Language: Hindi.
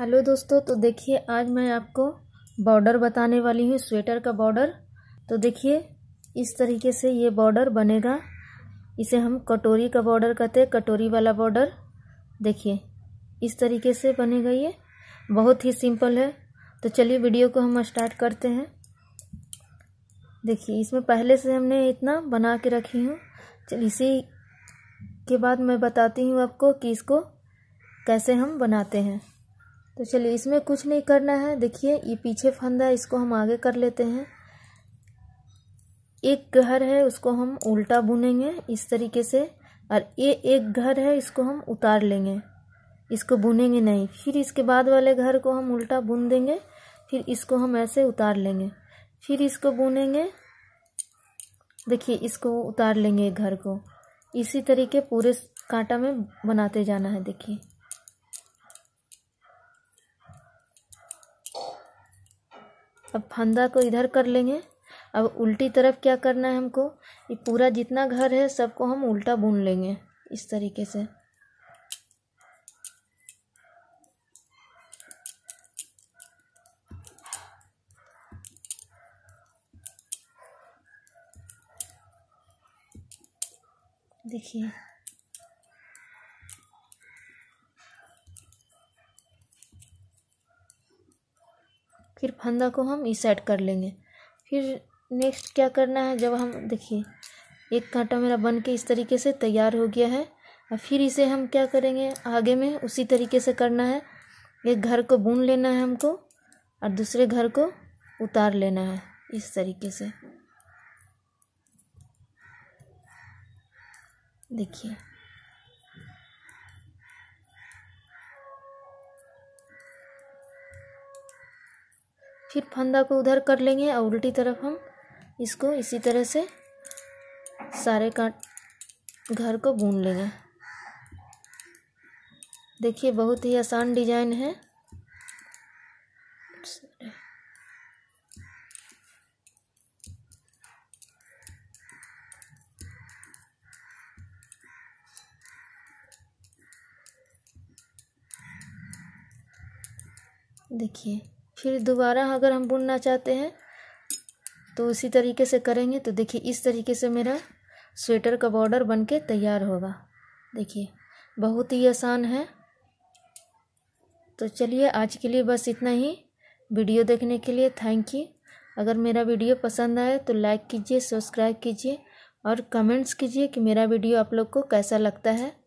हेलो दोस्तों तो देखिए आज मैं आपको बॉर्डर बताने वाली हूँ स्वेटर का बॉर्डर तो देखिए इस तरीके से ये बॉर्डर बनेगा इसे हम कटोरी का बॉर्डर कहते हैं कटोरी वाला बॉर्डर देखिए इस तरीके से बनेगा ये बहुत ही सिंपल है तो चलिए वीडियो को हम स्टार्ट करते हैं देखिए इसमें पहले से हमने इतना बना के रखी हूँ चल इसी के बाद मैं बताती हूँ आपको कि इसको कैसे हम बनाते हैं तो चलिए इसमें कुछ नहीं करना है देखिए ये पीछे फंदा है इसको हम आगे कर लेते हैं एक घर है उसको हम उल्टा बुनेंगे इस तरीके से और ये एक घर है इसको हम उतार लेंगे इसको बुनेंगे नहीं फिर इसके बाद वाले घर को हम उल्टा बुन देंगे फिर इसको हम ऐसे उतार लेंगे फिर इसको बुनेंगे देखिए इसको उतार लेंगे घर को इसी तरीके पूरे कांटा में बनाते जाना है देखिए अब फंदा को इधर कर लेंगे अब उल्टी तरफ क्या करना है हमको ये पूरा जितना घर है सबको हम उल्टा बुन लेंगे इस तरीके से देखिए फिर फंदा को हम इस साइड कर लेंगे फिर नेक्स्ट क्या करना है जब हम देखिए एक कांटा मेरा बन के इस तरीके से तैयार हो गया है और फिर इसे हम क्या करेंगे आगे में उसी तरीके से करना है एक घर को बुन लेना है हमको और दूसरे घर को उतार लेना है इस तरीके से देखिए फिर फंदा को उधर कर लेंगे और उल्टी तरफ हम इसको इसी तरह से सारे काट घर को बुन लेंगे देखिए बहुत ही आसान डिजाइन है देखिए फिर दोबारा अगर हम बुनना चाहते हैं तो उसी तरीके से करेंगे तो देखिए इस तरीके से मेरा स्वेटर का बॉर्डर बन के तैयार होगा देखिए बहुत ही आसान है तो चलिए आज के लिए बस इतना ही वीडियो देखने के लिए थैंक यू अगर मेरा वीडियो पसंद आए तो लाइक कीजिए सब्सक्राइब कीजिए और कमेंट्स कीजिए कि मेरा वीडियो आप लोग को कैसा लगता है